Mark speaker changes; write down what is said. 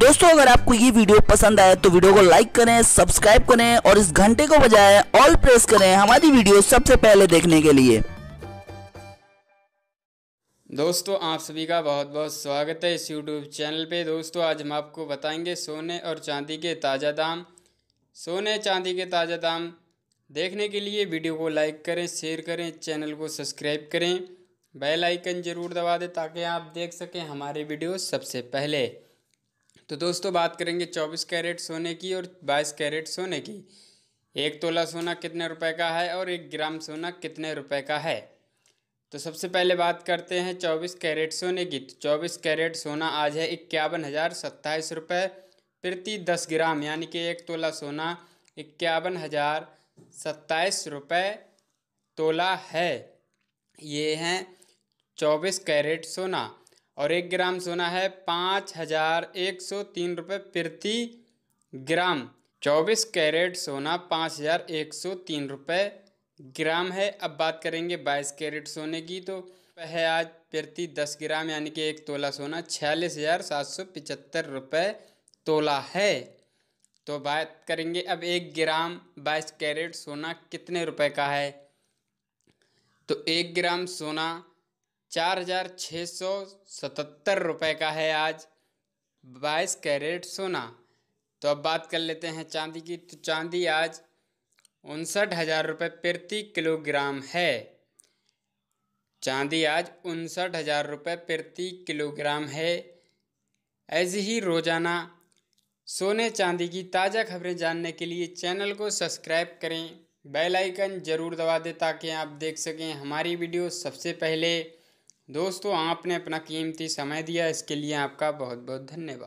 Speaker 1: दोस्तों अगर आपको ये वीडियो पसंद आए तो वीडियो को लाइक करें सब्सक्राइब करें और इस घंटे को बजाय ऑल प्रेस करें हमारी वीडियो सबसे पहले देखने के लिए दोस्तों आप सभी का बहुत बहुत स्वागत है इस यूट्यूब चैनल पे दोस्तों आज हम आपको बताएंगे सोने और चांदी के ताज़ा दाम सोने चांदी के ताज़ा दाम देखने के लिए वीडियो को लाइक करें शेयर करें चैनल को सब्सक्राइब करें बेल आइकन ज़रूर दबा दें ताकि आप देख सकें हमारे वीडियो सबसे पहले तो दोस्तों बात करेंगे 24 कैरेट सोने की और 22 कैरेट सोने की एक तोला सोना कितने रुपए का है और एक ग्राम सोना कितने रुपए का है तो सबसे पहले बात करते हैं 24 कैरेट सोने की तो चौबीस कैरेट सोना आज है इक्यावन हज़ार सत्ताईस रुपये प्रति दस ग्राम यानी कि एक तोला सोना इक्यावन हज़ार सत्ताईस रुपये तोला है ये हैं चौबीस कैरेट सोना और एक ग्राम सोना है पाँच हजार एक सौ तीन रुपये प्रति ग्राम चौबीस कैरेट सोना पाँच हजार एक सौ तीन रुपये ग्राम है अब बात करेंगे बाईस कैरेट सोने की तो है आज प्रति दस ग्राम यानी कि एक तोला सोना छियालीस हजार सात सौ पिचहत्तर रुपये तोला है तो बात करेंगे अब एक ग्राम बाईस कैरेट सोना कितने रुपए का है तो एक ग्राम सोना चार हज़ार छः सौ सतहत्तर रुपये का है आज बाईस कैरेट सोना तो अब बात कर लेते हैं चांदी की तो चांदी आज उनसठ हज़ार रुपये प्रति किलोग्राम है चांदी आज उनसठ हज़ार रुपये प्रति किलोग्राम है ऐसे ही रोज़ाना सोने चांदी की ताज़ा खबरें जानने के लिए चैनल को सब्सक्राइब करें बेल आइकन ज़रूर दबा दें ताकि आप देख सकें हमारी वीडियो सबसे पहले दोस्तों आपने अपना कीमती समय दिया इसके लिए आपका बहुत बहुत धन्यवाद